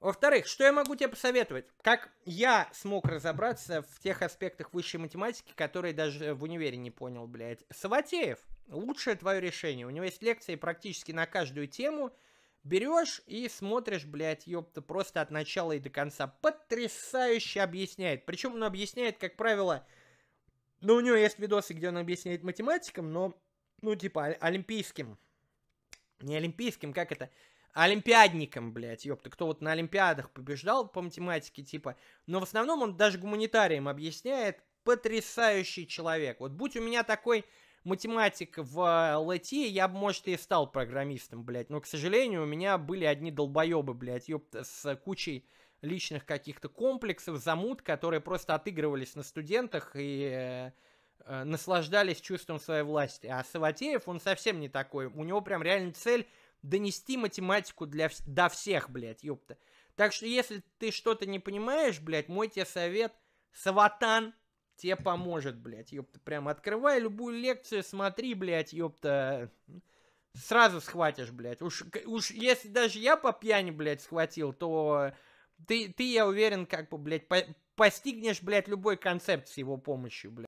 Во-вторых, что я могу тебе посоветовать? Как я смог разобраться в тех аспектах высшей математики, которые даже в универе не понял, блядь. Саватеев, лучшее твое решение. У него есть лекции практически на каждую тему. Берешь и смотришь, блядь, ёпта, просто от начала и до конца. Потрясающе объясняет. Причем он объясняет, как правило, ну, у него есть видосы, где он объясняет математикам, но, ну, типа, олимпийским. Не олимпийским, как это? Олимпиадником, блядь, ёпта, кто вот на Олимпиадах побеждал по математике, типа. Но в основном он даже гуманитарием объясняет. Потрясающий человек. Вот будь у меня такой математик в э, ЛТ, я бы, может, и стал программистом, блядь. Но, к сожалению, у меня были одни долбоебы, блядь, ёпта, с кучей личных каких-то комплексов, замут, которые просто отыгрывались на студентах и э, э наслаждались чувством своей власти. А Саватеев, он совсем не такой. У него прям реально цель донести математику для, до всех, блядь, ёпта. Так что, если ты что-то не понимаешь, блядь, мой тебе совет, Саватан тебе поможет, блядь, ёпта. прямо открывай любую лекцию, смотри, блядь, ёпта. Сразу схватишь, блядь. Уж, уж если даже я по пьяни, блядь, схватил, то ты, ты я уверен, как бы, блядь, по, постигнешь, блядь, любой концепт с его помощью, блядь.